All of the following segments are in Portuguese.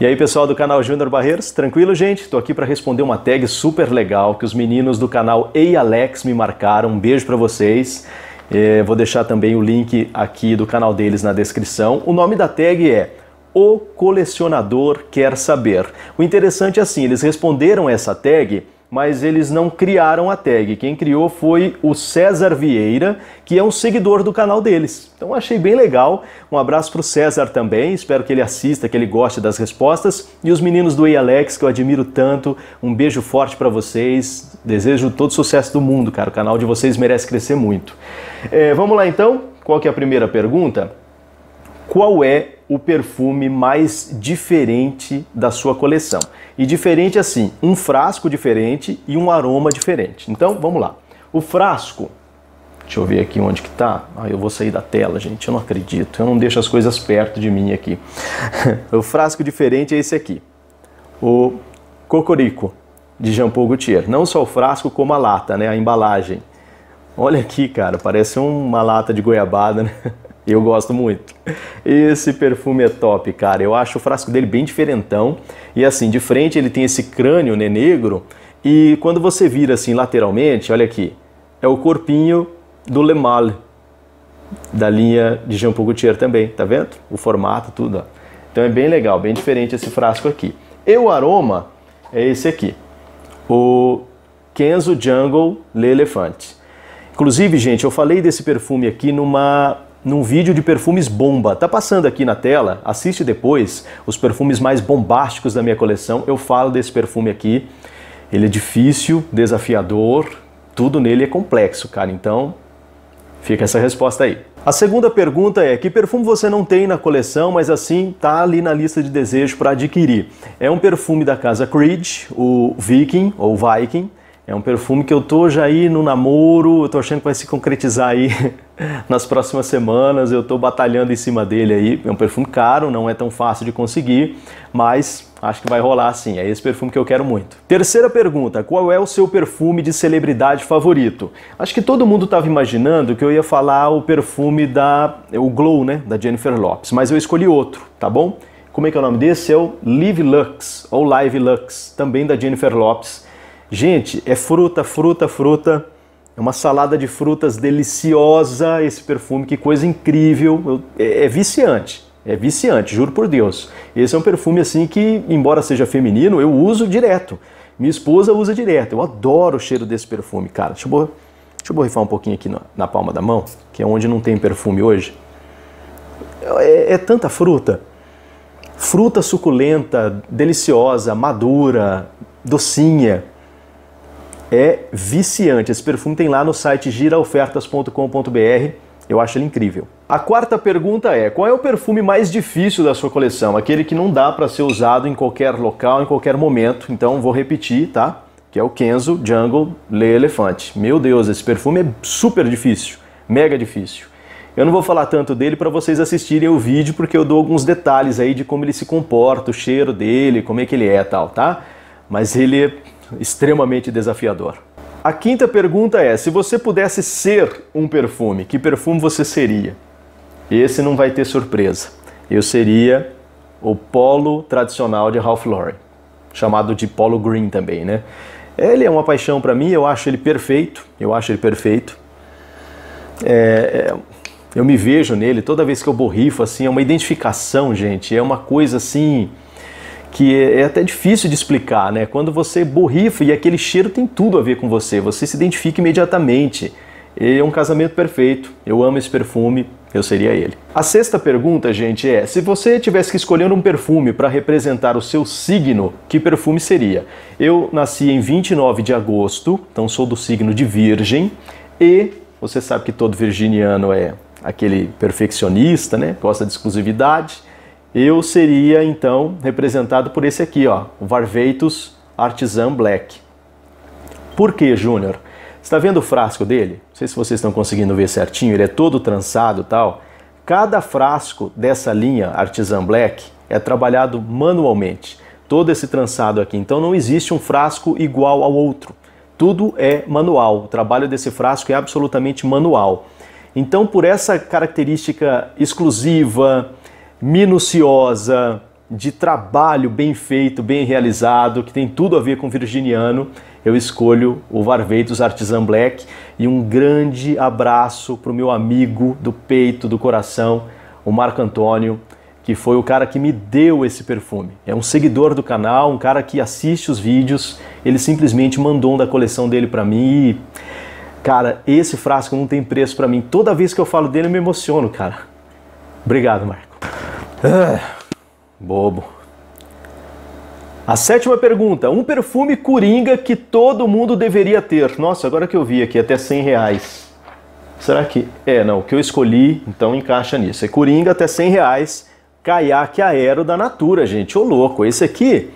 E aí, pessoal do canal Júnior Barreiros, tranquilo, gente? Tô aqui para responder uma tag super legal que os meninos do canal Ei Alex me marcaram. Um beijo para vocês. É, vou deixar também o link aqui do canal deles na descrição. O nome da tag é O Colecionador Quer Saber. O interessante é assim, eles responderam essa tag mas eles não criaram a tag. Quem criou foi o César Vieira, que é um seguidor do canal deles. Então achei bem legal. Um abraço para o César também. Espero que ele assista, que ele goste das respostas. E os meninos do Ei Alex, que eu admiro tanto. Um beijo forte para vocês. Desejo todo sucesso do mundo, cara. O canal de vocês merece crescer muito. É, vamos lá então. Qual que é a primeira pergunta? qual é o perfume mais diferente da sua coleção. E diferente assim, um frasco diferente e um aroma diferente. Então, vamos lá. O frasco, deixa eu ver aqui onde que tá. Ah, eu vou sair da tela, gente, eu não acredito. Eu não deixo as coisas perto de mim aqui. o frasco diferente é esse aqui. O Cocorico, de Jean Paul Gaultier. Não só o frasco, como a lata, né, a embalagem. Olha aqui, cara, parece uma lata de goiabada, né? Eu gosto muito. Esse perfume é top, cara. Eu acho o frasco dele bem diferentão. E assim, de frente ele tem esse crânio né, negro. E quando você vira assim lateralmente, olha aqui, é o corpinho do Le Mal, da linha de Jean Paul Gaultier também, tá vendo? O formato, tudo. Ó. Então é bem legal, bem diferente esse frasco aqui. E o aroma é esse aqui, o Kenzo Jungle Le Elefante. Inclusive, gente, eu falei desse perfume aqui numa num vídeo de perfumes bomba. Tá passando aqui na tela, assiste depois os perfumes mais bombásticos da minha coleção. Eu falo desse perfume aqui. Ele é difícil, desafiador, tudo nele é complexo, cara. Então, fica essa resposta aí. A segunda pergunta é: que perfume você não tem na coleção, mas assim tá ali na lista de desejo para adquirir? É um perfume da casa Creed, o Viking ou Viking é um perfume que eu tô já aí no namoro, eu tô achando que vai se concretizar aí nas próximas semanas, eu tô batalhando em cima dele aí. É um perfume caro, não é tão fácil de conseguir, mas acho que vai rolar sim. É esse perfume que eu quero muito. Terceira pergunta: qual é o seu perfume de celebridade favorito? Acho que todo mundo estava imaginando que eu ia falar o perfume da o Glow, né, da Jennifer Lopes, mas eu escolhi outro, tá bom? Como é que é o nome desse? É o Live Lux ou Live Lux, também da Jennifer Lopes Gente, é fruta, fruta, fruta. É uma salada de frutas deliciosa esse perfume, que coisa incrível. É, é viciante, é viciante, juro por Deus. Esse é um perfume assim que, embora seja feminino, eu uso direto. Minha esposa usa direto. Eu adoro o cheiro desse perfume, cara. Deixa eu, deixa eu borrifar um pouquinho aqui na, na palma da mão, que é onde não tem perfume hoje. É, é tanta fruta. Fruta suculenta, deliciosa, madura, docinha é viciante. Esse perfume tem lá no site giraofertas.com.br. Eu acho ele incrível. A quarta pergunta é: qual é o perfume mais difícil da sua coleção? Aquele que não dá para ser usado em qualquer local, em qualquer momento. Então vou repetir, tá? Que é o Kenzo Jungle Le Elefante. Meu Deus, esse perfume é super difícil, mega difícil. Eu não vou falar tanto dele para vocês assistirem o vídeo porque eu dou alguns detalhes aí de como ele se comporta, o cheiro dele, como é que ele é, tal, tá? Mas ele é extremamente desafiador. A quinta pergunta é: se você pudesse ser um perfume, que perfume você seria? Esse não vai ter surpresa. Eu seria o polo tradicional de Ralph Lauren, chamado de polo green também, né? Ele é uma paixão para mim, eu acho ele perfeito, eu acho ele perfeito. É, é, eu me vejo nele toda vez que eu borrifo, assim, é uma identificação, gente, é uma coisa assim que é, é, até difícil de explicar, né? Quando você borrifa e aquele cheiro tem tudo a ver com você, você se identifica imediatamente. E é um casamento perfeito. Eu amo esse perfume, eu seria ele. A sexta pergunta, gente, é: se você tivesse que escolher um perfume para representar o seu signo, que perfume seria? Eu nasci em 29 de agosto, então sou do signo de Virgem, e você sabe que todo virginiano é aquele perfeccionista, né? Gosta de exclusividade eu seria então representado por esse aqui, ó, o Varveitos Artisan Black. Por que, Júnior? Está vendo o frasco dele? Não sei se vocês estão conseguindo ver certinho, ele é todo trançado tal. Cada frasco dessa linha Artisan Black é trabalhado manualmente. Todo esse trançado aqui, então não existe um frasco igual ao outro. Tudo é manual. O trabalho desse frasco é absolutamente manual. Então, por essa característica exclusiva, minuciosa, de trabalho bem feito, bem realizado, que tem tudo a ver com virginiano, eu escolho o Varveitos Artisan Black e um grande abraço para o meu amigo do peito, do coração, o Marco Antônio, que foi o cara que me deu esse perfume. É um seguidor do canal, um cara que assiste os vídeos, ele simplesmente mandou um da coleção dele para mim e cara, esse frasco não tem preço para mim. Toda vez que eu falo dele eu me emociono, cara. Obrigado, Marco. Ah, bobo. A sétima pergunta. Um perfume coringa que todo mundo deveria ter. Nossa, agora que eu vi aqui, até 100 reais. Será que... É, não. O que eu escolhi, então, encaixa nisso. É coringa até 100 reais. Caiaque aero da Natura, gente. Ô, louco. Esse aqui...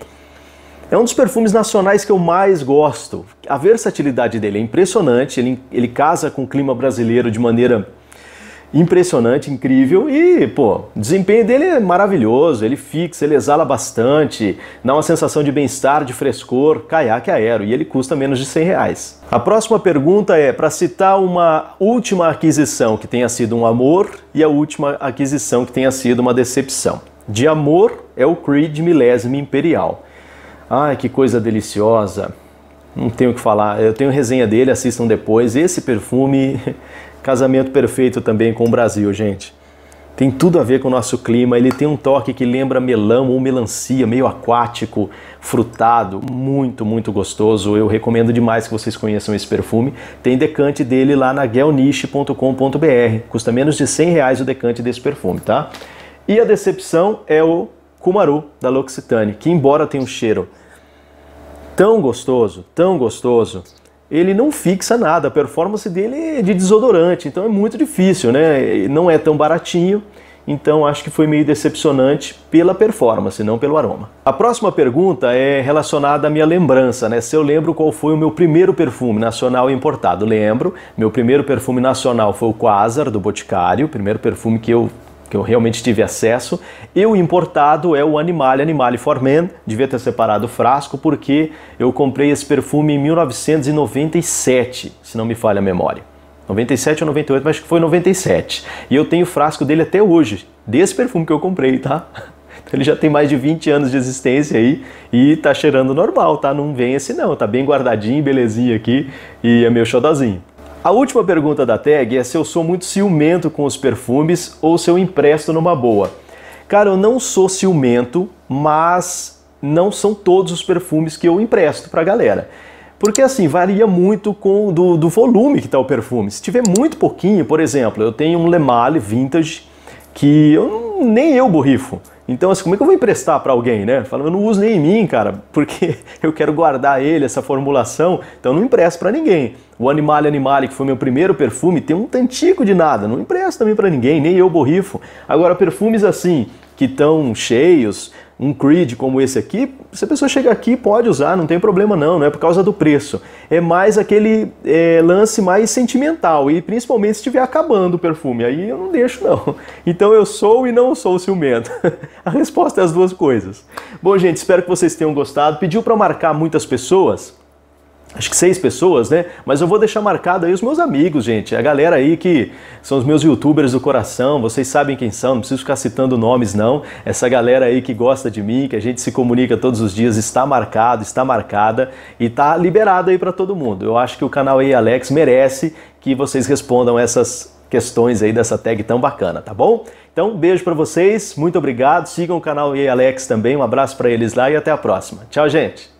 É um dos perfumes nacionais que eu mais gosto. A versatilidade dele é impressionante, ele, ele casa com o clima brasileiro de maneira impressionante, incrível e, pô, o desempenho dele é maravilhoso, ele fixa, ele exala bastante, dá uma sensação de bem-estar, de frescor, caiaque aero e ele custa menos de 100 reais. A próxima pergunta é para citar uma última aquisição que tenha sido um amor e a última aquisição que tenha sido uma decepção. De amor é o Creed Milésimo Imperial. Ai, que coisa deliciosa. Não tenho o que falar. Eu tenho resenha dele, assistam depois. Esse perfume Casamento perfeito também com o Brasil, gente. Tem tudo a ver com o nosso clima, ele tem um toque que lembra melão ou melancia, meio aquático, frutado, muito, muito gostoso. Eu recomendo demais que vocês conheçam esse perfume. Tem decante dele lá na gelniche.com.br, custa menos de 100 reais o decante desse perfume, tá? E a decepção é o Kumaru, da L'Occitane, que embora tenha um cheiro tão gostoso, tão gostoso, ele não fixa nada, a performance dele é de desodorante, então é muito difícil, né? Não é tão baratinho, então acho que foi meio decepcionante pela performance, não pelo aroma. A próxima pergunta é relacionada à minha lembrança, né? Se eu lembro qual foi o meu primeiro perfume nacional importado. Lembro, meu primeiro perfume nacional foi o Quasar do Boticário, o primeiro perfume que eu que eu realmente tive acesso, e o importado é o Animale, Animale for Men, devia ter separado o frasco, porque eu comprei esse perfume em 1997, se não me falha a memória. 97 ou 98, mas acho que foi 97. E eu tenho o frasco dele até hoje, desse perfume que eu comprei, tá? Então, ele já tem mais de 20 anos de existência aí e tá cheirando normal, tá? Não vem esse não, tá bem guardadinho, belezinha aqui e é meu xodozinho. A última pergunta da tag é se eu sou muito ciumento com os perfumes ou se eu empresto numa boa. Cara, eu não sou ciumento, mas não são todos os perfumes que eu empresto pra galera. Porque assim, varia muito com do, do volume que tá o perfume. Se tiver muito pouquinho, por exemplo, eu tenho um Lemale Vintage que eu, nem eu borrifo. Então, assim, como é que eu vou emprestar para alguém, né? Fala, eu não uso nem em mim, cara, porque eu quero guardar ele, essa formulação, então eu não empresto para ninguém. O Animale Animale, que foi meu primeiro perfume, tem um tantico de nada, não empresta também para ninguém, nem eu borrifo. Agora, perfumes assim, que estão cheios, um Creed como esse aqui, se a pessoa chega aqui, pode usar, não tem problema não, não é por causa do preço. É mais aquele é, lance mais sentimental e principalmente se estiver acabando o perfume, aí eu não deixo não. Então eu sou e não sou ciumento. a resposta é as duas coisas. Bom, gente, espero que vocês tenham gostado. Pediu para marcar muitas pessoas? acho que seis pessoas, né? Mas eu vou deixar marcado aí os meus amigos, gente. A galera aí que são os meus youtubers do coração, vocês sabem quem são, não preciso ficar citando nomes, não. Essa galera aí que gosta de mim, que a gente se comunica todos os dias, está marcado, está marcada e está liberado aí para todo mundo. Eu acho que o canal aí Alex merece que vocês respondam essas questões aí dessa tag tão bacana, tá bom? Então, beijo para vocês, muito obrigado. Sigam o canal EA Alex também, um abraço para eles lá e até a próxima. Tchau, gente.